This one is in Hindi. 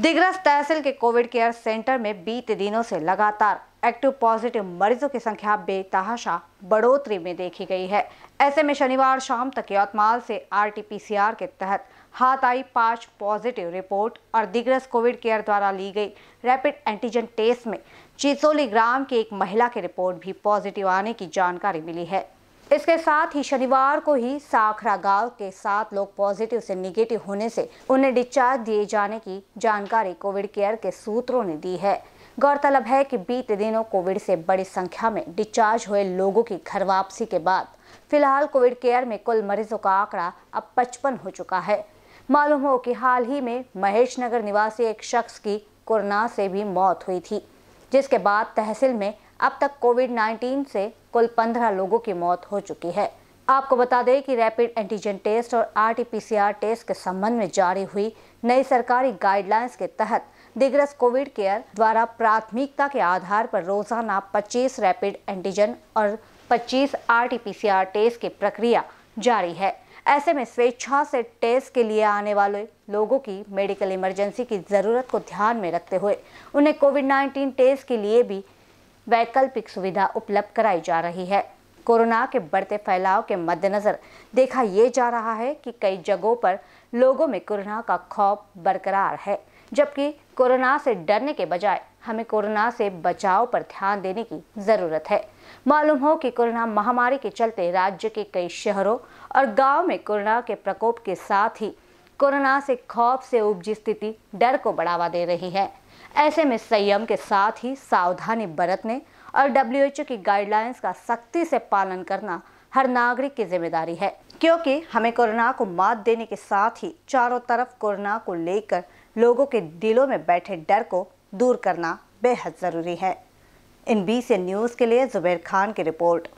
दिग्रस तहसील के कोविड केयर सेंटर में बीते दिनों से लगातार एक्टिव पॉजिटिव मरीजों की संख्या बेतहाशा बढ़ोतरी में देखी गई है ऐसे में शनिवार शाम तक यवतमाल से आरटीपीसीआर के तहत हाथ आई पांच पॉजिटिव रिपोर्ट और दिग्रस कोविड केयर द्वारा ली गई रैपिड एंटीजन टेस्ट में चिसोली ग्राम की एक महिला की रिपोर्ट भी पॉजिटिव आने की जानकारी मिली है इसके साथ ही शनिवार को ही साखरा गांव के सात लोग पॉजिटिव से निगेटिव होने से उन्हें डिस्चार्ज दिए जाने की जानकारी कोविड केयर के सूत्रों ने दी है गौरतलब है कि बीते दिनों कोविड से बड़ी संख्या में डिस्चार्ज हुए लोगों की घर वापसी के बाद फिलहाल कोविड केयर में कुल मरीजों का आंकड़ा अब पचपन हो चुका है मालूम हो कि हाल ही में महेश नगर निवासी एक शख्स की कोरोना से भी मौत हुई थी जिसके बाद तहसील में अब तक कोविड 19 से कुल 15 लोगों की मौत हो चुकी है आपको बता दें कि रैपिड एंटीजन टेस्ट और आरटीपीसीआर टेस्ट के संबंध में जारी हुई नई सरकारी गाइडलाइंस के तहत दिग्रस कोविड केयर द्वारा प्राथमिकता के आधार पर रोजाना 25 रैपिड एंटीजन और 25 आरटीपीसीआर टेस्ट की प्रक्रिया जारी है ऐसे में स्वेच्छा से टेस्ट के लिए आने वाले लोगों की मेडिकल इमरजेंसी की ज़रूरत को ध्यान में रखते हुए उन्हें कोविड 19 टेस्ट के लिए भी वैकल्पिक सुविधा उपलब्ध कराई जा रही है कोरोना के बढ़ते फैलाव के मद्देनज़र देखा यह जा रहा है कि कई जगहों पर लोगों में कोरोना का खौफ बरकरार है जबकि कोरोना से डरने के बजाय हमें कोरोना से बचाव पर ध्यान देने की ज़रूरत है मालूम हो कि कोरोना महामारी के चलते राज्य के कई शहरों और गांव में कोरोना के प्रकोप के साथ ही कोरोना से खौफ से उपजी स्थिति डर को बढ़ावा दे रही है ऐसे में संयम के साथ ही सावधानी बरतने और डब्ल्यूएचओ की गाइडलाइंस का सख्ती से पालन करना हर नागरिक की जिम्मेदारी है क्योंकि हमें कोरोना को मात देने के साथ ही चारों तरफ कोरोना को लेकर लोगों के दिलों में बैठे डर को दूर करना बेहद ज़रूरी है इन बी न्यूज़ के लिए जुबैर खान की रिपोर्ट